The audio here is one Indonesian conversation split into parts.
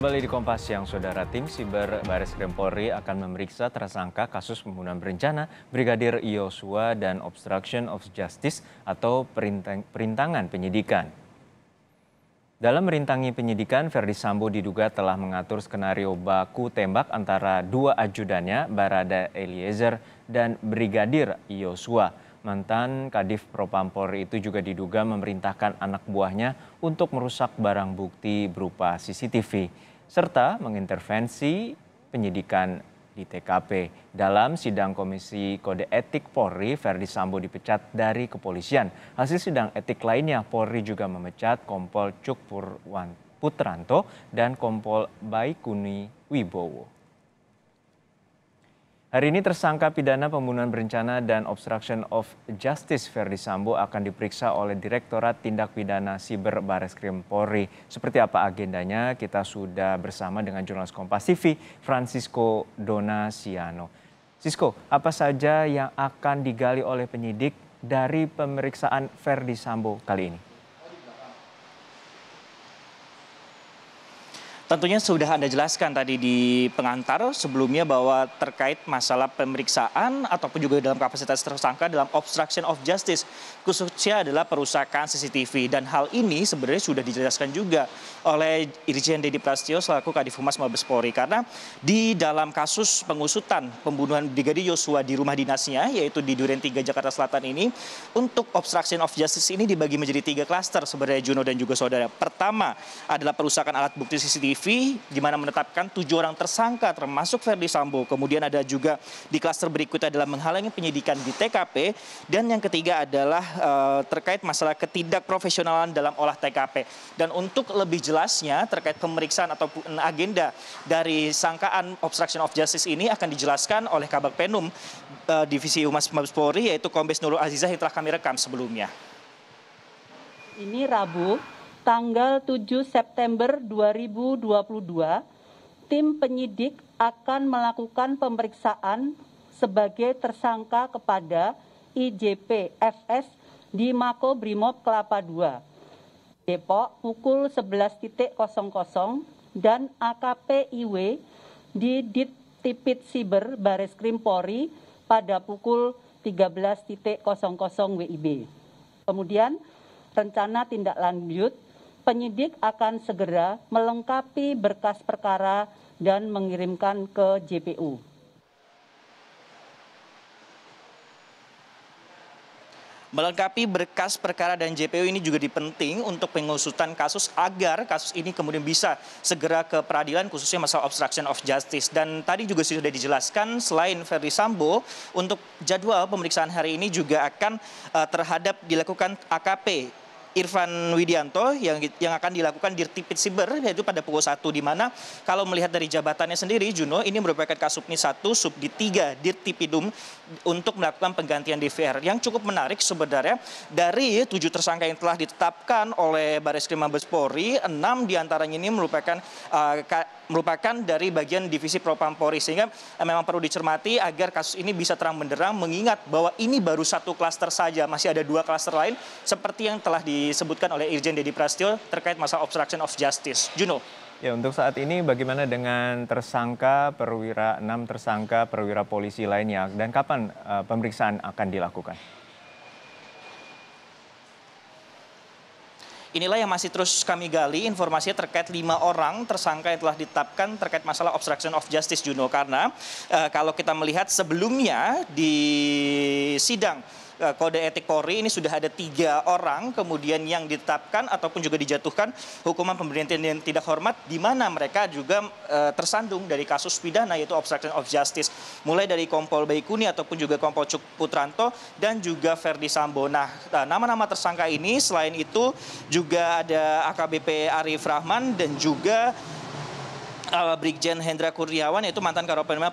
Kembali di Kompas yang Saudara Tim Siber Baris Krim Polri akan memeriksa tersangka kasus pembunuhan berencana Brigadir Yosua dan Obstruction of Justice atau perintangan penyidikan. Dalam merintangi penyidikan, Verdi Sambo diduga telah mengatur skenario baku tembak antara dua ajudannya, Barada Eliezer dan Brigadir Yosua. Mantan Kadif Propam Polri itu juga diduga memerintahkan anak buahnya untuk merusak barang bukti berupa CCTV serta mengintervensi penyidikan di TKP. Dalam sidang Komisi Kode Etik Polri, Verdi Sambo dipecat dari kepolisian. Hasil sidang etik lainnya, Polri juga memecat Kompol Cuk Putranto dan Kompol Baikuni Wibowo. Hari ini tersangka pidana pembunuhan berencana dan obstruction of justice Verdi Sambo akan diperiksa oleh Direktorat Tindak Pidana Siber Bareskrim Polri. Seperti apa agendanya? Kita sudah bersama dengan jurnalis Kompas TV Francisco Donasiano. Sisko, apa saja yang akan digali oleh penyidik dari pemeriksaan Verdi Sambo kali ini? Tentunya sudah Anda jelaskan tadi di pengantar sebelumnya bahwa terkait masalah pemeriksaan ataupun juga dalam kapasitas tersangka dalam obstruction of justice khususnya adalah perusakan CCTV dan hal ini sebenarnya sudah dijelaskan juga oleh Irjen Dedi Prasetyo selaku Kadif Humas Mabes Polri karena di dalam kasus pengusutan pembunuhan Brigadir Yosua di rumah dinasnya yaitu di Duren 3 Jakarta Selatan ini untuk obstruction of justice ini dibagi menjadi tiga klaster sebenarnya Juno dan juga saudara. Pertama adalah perusakan alat bukti CCTV CCTV di mana menetapkan tujuh orang tersangka termasuk Verdi Sambo. Kemudian ada juga di klaster berikutnya adalah menghalangi penyidikan di TKP dan yang ketiga adalah uh, terkait masalah ketidakprofesionalan dalam olah TKP. Dan untuk lebih jelasnya terkait pemeriksaan ataupun agenda dari sangkaan obstruction of justice ini akan dijelaskan oleh Kabak Penum uh, Divisi Humas Mabes Polri yaitu Kombes Nurul Azizah yang telah kami rekam sebelumnya. Ini Rabu, tanggal 7 September 2022, tim penyidik akan melakukan pemeriksaan sebagai tersangka kepada IJP FS di Mako Brimob Kelapa II, Depok pukul 11.00 dan AKP IW di Dit Tipit Siber Baris Krim Polri pada pukul 13.00 WIB. Kemudian rencana tindak lanjut penyidik akan segera melengkapi berkas perkara dan mengirimkan ke JPU. Melengkapi berkas perkara dan JPU ini juga dipenting untuk pengusutan kasus agar kasus ini kemudian bisa segera ke peradilan khususnya masalah obstruction of justice. Dan tadi juga sudah dijelaskan selain Ferry Sambo untuk jadwal pemeriksaan hari ini juga akan uh, terhadap dilakukan AKP Irfan Widianto yang yang akan dilakukan di Tipit Siber yaitu pada pukul 1 di mana kalau melihat dari jabatannya sendiri Juno ini merupakan Kasubni 1 Subdi 3 Tipidum untuk melakukan penggantian DVR yang cukup menarik sebenarnya dari tujuh tersangka yang telah ditetapkan oleh Baris Krim Mabes Polri enam diantaranya ini merupakan uh, merupakan dari bagian divisi Propam Polri sehingga eh, memang perlu dicermati agar kasus ini bisa terang benderang mengingat bahwa ini baru satu klaster saja masih ada dua klaster lain seperti yang telah di disebutkan oleh Irjen Deddy Prasetyo terkait masalah obstruction of justice. Juno. Ya, untuk saat ini bagaimana dengan tersangka perwira enam tersangka perwira polisi lainnya dan kapan uh, pemeriksaan akan dilakukan? Inilah yang masih terus kami gali informasinya terkait lima orang tersangka yang telah ditetapkan terkait masalah obstruction of justice Juno karena uh, kalau kita melihat sebelumnya di sidang Eh, kode Etik Polri ini sudah ada tiga orang kemudian yang ditetapkan ataupun juga dijatuhkan hukuman pemberhentian yang tidak hormat di mana mereka juga e, tersandung dari kasus pidana yaitu obstruction of justice mulai dari Kompol Baikuni ataupun juga Kompol Cuk Putranto dan juga Verdi Sambo. Nah, eh, nama-nama tersangka ini selain itu juga ada AKBP Arif Rahman dan juga uh, Brigjen Hendra Kurniawan yaitu mantan Karopenma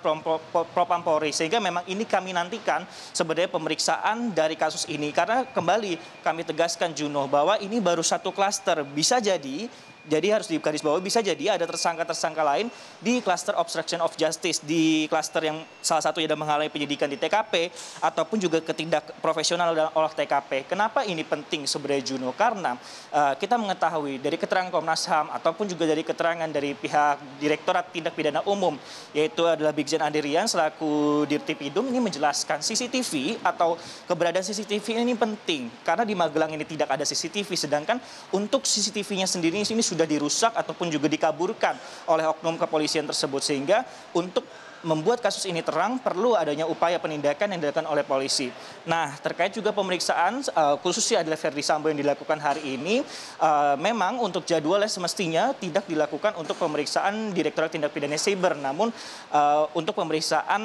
Polri, sehingga memang ini kami nantikan sebenarnya pemeriksaan dari kasus ini karena kembali kami tegaskan Juno bahwa ini baru satu klaster bisa jadi jadi harus bahwa bisa jadi ada tersangka-tersangka lain di kluster obstruction of justice di kluster yang salah satu yang menghalangi penyidikan di TKP ataupun juga ketidak profesional dalam olah TKP. Kenapa ini penting sebenarnya Juno? Karena uh, kita mengetahui dari keterangan Komnas HAM ataupun juga dari keterangan dari pihak Direktorat Tindak Pidana Umum yaitu adalah Bigjen Andirian selaku Dirtipidum ini menjelaskan CCTV atau keberadaan CCTV ini penting karena di Magelang ini tidak ada CCTV sedangkan untuk CCTV-nya sendiri ini sudah sudah dirusak ataupun juga dikaburkan oleh oknum kepolisian tersebut sehingga untuk membuat kasus ini terang perlu adanya upaya penindakan yang dilakukan oleh polisi. Nah, terkait juga pemeriksaan uh, khususnya adalah Verdi Sambo yang dilakukan hari ini uh, memang untuk jadwalnya semestinya tidak dilakukan untuk pemeriksaan Direktorat Tindak Pidana Siber namun uh, untuk pemeriksaan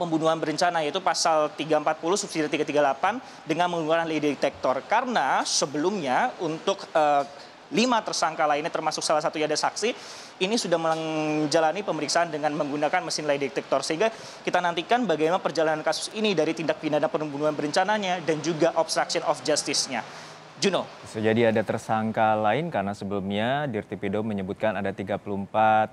pembunuhan berencana yaitu pasal 340 subsidi 338 dengan menggunakan lay detektor karena sebelumnya untuk uh, lima tersangka lainnya termasuk salah satu yang ada saksi ini sudah menjalani pemeriksaan dengan menggunakan mesin lay detektor sehingga kita nantikan bagaimana perjalanan kasus ini dari tindak pidana pembunuhan berencananya dan juga obstruction of justice-nya. Juno. Bisa jadi ada tersangka lain karena sebelumnya Dirtipido menyebutkan ada 34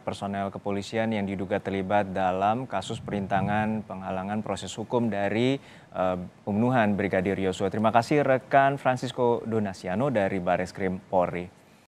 personel kepolisian yang diduga terlibat dalam kasus perintangan penghalangan proses hukum dari uh, pembunuhan Brigadir Yosua. Terima kasih rekan Francisco Donasiano dari Baris Krim Polri.